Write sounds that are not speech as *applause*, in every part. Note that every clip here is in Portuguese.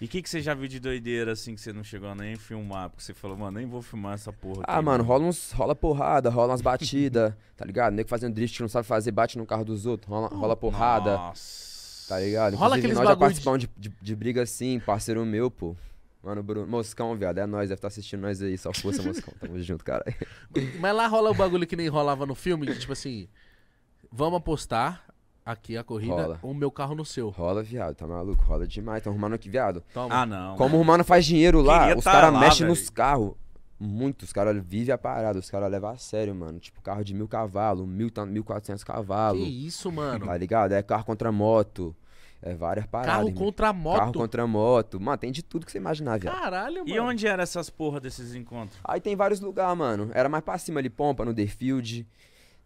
E o que, que você já viu de doideira, assim, que você não chegou a nem filmar? Porque você falou, mano, nem vou filmar essa porra. Ah, aqui, mano, né? rola, uns, rola porrada, rola umas batidas, *laughs* tá ligado? Nego fazendo drift que não sabe fazer, bate no carro dos outros, rola, rola porrada. Nossa. Tá ligado? Rola Inclusive, nós já participamos de... De, de, de briga assim, parceiro meu, pô. Mano, Bruno, Moscão, viado, é nóis, deve estar tá assistindo nós aí, só força, Moscão, tamo *laughs* junto, caralho. Mas lá rola o bagulho que nem rolava no filme, que, tipo assim, vamos apostar, Aqui a corrida, rola. o meu carro no seu. Rola, viado, tá maluco? Rola demais. Tá arrumando aqui, viado. Toma. Ah, ah não. Como né? o Romano faz dinheiro lá, Queria os tá caras mexem nos carros. Muito, os caras vivem a parada, os caras levam a sério, mano. Tipo, carro de mil cavalos, mil, mil quatrocentos cavalos. Que isso, mano? Tá ligado? É carro contra moto. É várias paradas. Carro irmão. contra moto. Carro contra moto. Mano, tem de tudo que você imaginar, viado. Caralho, mano. E onde eram essas porra desses encontros? Aí tem vários lugares, mano. Era mais pra cima ali, Pompa, no Defield.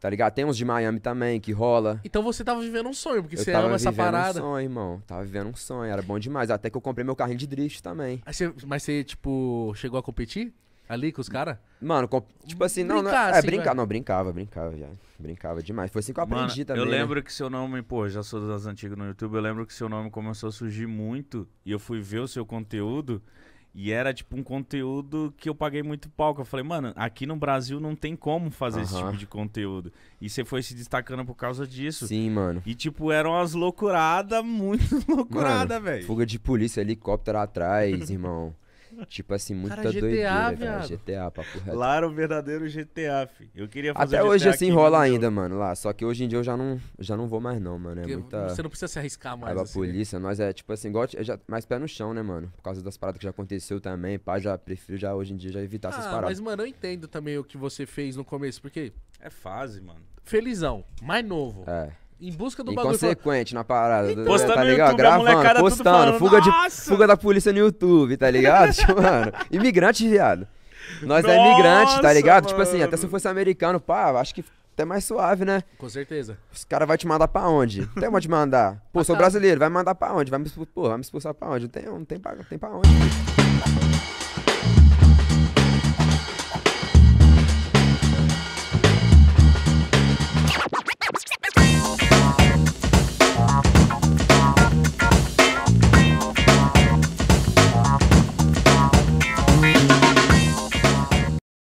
Tá ligado? Tem uns de Miami também que rola. Então você tava vivendo um sonho, porque eu você ama essa parada. Tava vivendo um sonho, irmão. Tava vivendo um sonho, era bom demais. Até que eu comprei meu carrinho de drift também. Você, mas você, tipo, chegou a competir ali com os caras? Mano, tipo assim, não, não. É, assim, brincar, não, brincava, brincava já. Brincava demais. Foi assim que eu aprendi Mano, também. Eu né? lembro né? que seu nome, pô, já sou das antigas no YouTube, eu lembro que seu nome começou a surgir muito e eu fui ver o seu conteúdo. E era tipo um conteúdo que eu paguei muito palco. Eu falei, mano, aqui no Brasil não tem como fazer uhum. esse tipo de conteúdo. E você foi se destacando por causa disso. Sim, mano. E tipo, eram umas loucuradas, *laughs* muito loucurada, velho. Fuga de polícia, helicóptero atrás, *laughs* irmão. Tipo assim, muita cara, GTA, doideira, cara. GTA, papo reto. Lá era o verdadeiro GTA, fi. Eu queria fazer Até hoje GTA assim rola ainda, mano, lá. Só que hoje em dia eu já não, já não vou mais não, mano. É muita... Você não precisa se arriscar mais. Aí, assim, polícia, né? nós é tipo assim, igual, já, mais pé no chão, né, mano? Por causa das paradas que já aconteceu também, pai já prefiro já hoje em dia já evitar ah, essas paradas. mas mano, eu entendo também o que você fez no começo, porque... É fase, mano. Felizão, mais novo. É em busca do bagulho. Inconsequente na parada. Então, tá postando tá ligado? YouTube, Gravando, postando, fuga, de, fuga da polícia no YouTube, tá ligado? *laughs* Tipo, mano, imigrante, viado. Nós nossa, é imigrante, tá ligado? Mano. Tipo assim, até se eu fosse americano, pá, acho que até mais suave, né? Com certeza. Os caras vão te mandar pra onde? Não tem onde mandar. Pô, sou tá. brasileiro, vai mandar pra onde? Vai me, expulsar, pô, vai me expulsar pra onde? Não tem, não tem, não tem pra onde.